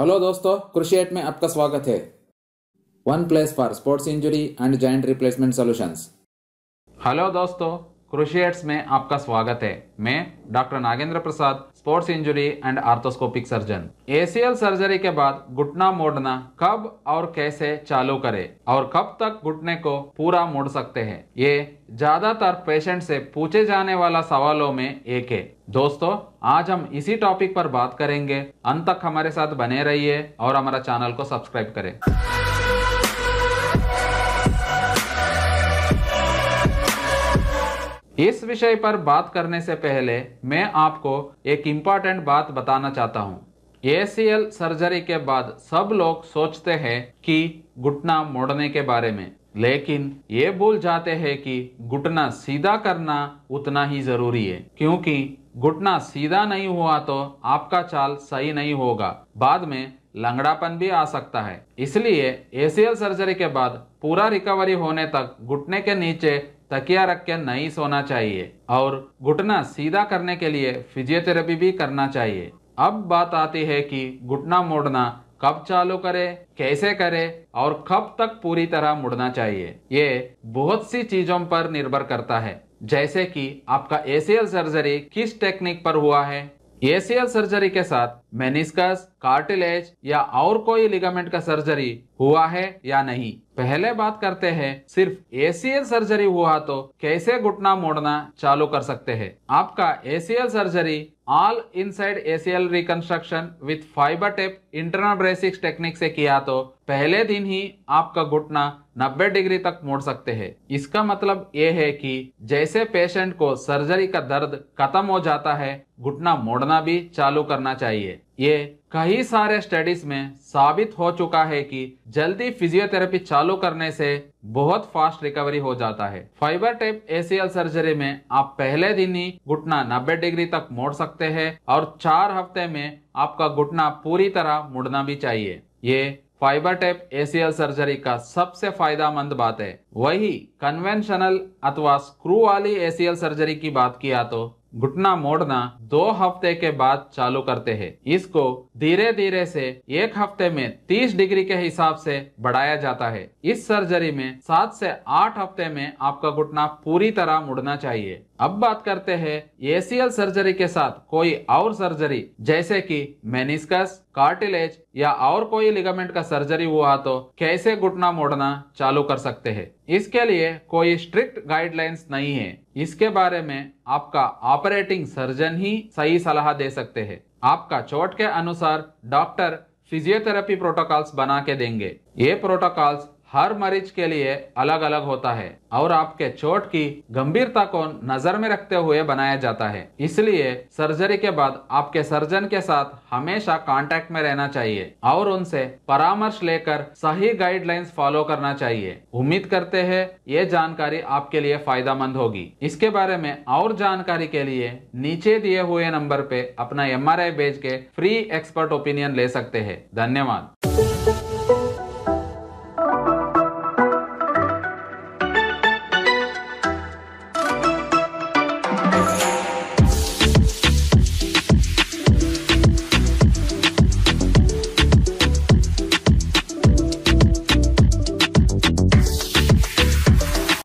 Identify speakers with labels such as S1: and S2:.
S1: hello दोस्तों कृषि eight में आपका स्वागत है one place for sports injury and joint replacement solutions hello दोस्तों कृषि एट्स में आपका स्वागत है मैं doctor Nagendra Prasad sports injury and arthroscopic surgeon ACL surgery के बाद घुटना मोड़ना कब और कैसे चालू करें और कब तक घुटने को पूरा मोड़ सकते हैं ये ज्यादातर पेशेंट से पूछे जाने वाला सवालों में एक है दोस्तों आज हम इसी टॉपिक पर बात करेंगे अंत तक हमारे साथ बने रहिए और हमारा चैनल को सब्सक्राइब करें इस विषय पर बात करने से पहले मैं आपको एक इम्पॉर्टेंट बात बताना चाहता हूँ ए सर्जरी के बाद सब लोग सोचते हैं कि घुटना मोड़ने के बारे में लेकिन ये भूल जाते हैं कि घुटना सीधा करना उतना ही जरूरी है क्योंकि घुटना सीधा नहीं हुआ तो आपका चाल सही नहीं होगा बाद में लंगड़ापन भी आ सकता है इसलिए ए सर्जरी के बाद पूरा रिकवरी होने तक घुटने के नीचे तकिया रख के नहीं सोना चाहिए और घुटना सीधा करने के लिए फिजियोथेरेपी भी करना चाहिए अब बात आती है कि घुटना मोड़ना कब चालू करे कैसे करे और कब तक पूरी तरह मुड़ना चाहिए ये बहुत सी चीजों पर निर्भर करता है जैसे कि आपका एसीएल सर्जरी किस टेक्निक पर हुआ है एसीएल सर्जरी के साथ मेनिस्कस कार्टिलेज या और कोई लिगामेंट का सर्जरी हुआ है या नहीं पहले बात करते हैं सिर्फ एसीएल सर्जरी हुआ तो कैसे घुटना मोड़ना चालू कर सकते हैं आपका ACL surgery all inside ACL reconstruction with fibre tape internal braces technique से किया तो पहले दिन ही आपका घुटना 90 डिग्री तक मोड़ सकते हैं इसका मतलब ये है कि जैसे पेशेंट को सर्जरी का दर्द खत्म हो जाता है घुटना मोड़ना भी चालू करना चाहिए ये कई सारे स्टडीज में साबित हो चुका है कि जल्दी फिजियोथेरेपी चालू करने से बहुत फास्ट रिकवरी हो जाता है फाइबर टेप एसीएल सर्जरी में आप पहले दिन ही घुटना 90 डिग्री तक मोड़ सकते हैं और चार हफ्ते में आपका घुटना पूरी तरह मुड़ना भी चाहिए ये फाइबर टेप एसीएल सर्जरी का सबसे फायदा बात है वही कन्वेंशनल अथवा स्क्रू वाली एसीएल सर्जरी की बात किया तो घुटना मोड़ना दो हफ्ते के बाद चालू करते हैं इसको धीरे धीरे से एक हफ्ते में 30 डिग्री के हिसाब से बढ़ाया जाता है इस सर्जरी में सात से आठ हफ्ते में आपका घुटना पूरी तरह मुड़ना चाहिए अब बात करते हैं एसीएल सर्जरी के साथ कोई और सर्जरी जैसे कि मेनिस्कस कार्टिलेज या और कोई लिगामेंट का सर्जरी हुआ तो कैसे घुटना मोड़ना चालू कर सकते हैं इसके लिए कोई स्ट्रिक्ट गाइडलाइंस नहीं है इसके बारे में आपका ऑपरेटिंग सर्जन ही सही सलाह दे सकते हैं आपका चोट के अनुसार डॉक्टर फिजियोथेरेपी प्रोटोकॉल्स बना के देंगे ये प्रोटोकॉल्स हर मरीज के लिए अलग अलग होता है और आपके चोट की गंभीरता को नजर में रखते हुए बनाया जाता है इसलिए सर्जरी के बाद आपके सर्जन के साथ हमेशा कांटेक्ट में रहना चाहिए और उनसे परामर्श लेकर सही गाइडलाइंस फॉलो करना चाहिए उम्मीद करते हैं ये जानकारी आपके लिए फायदेमंद होगी इसके बारे में और जानकारी के लिए नीचे दिए हुए नंबर पे अपना एम भेज के फ्री एक्सपर्ट ओपिनियन ले सकते हैं धन्यवाद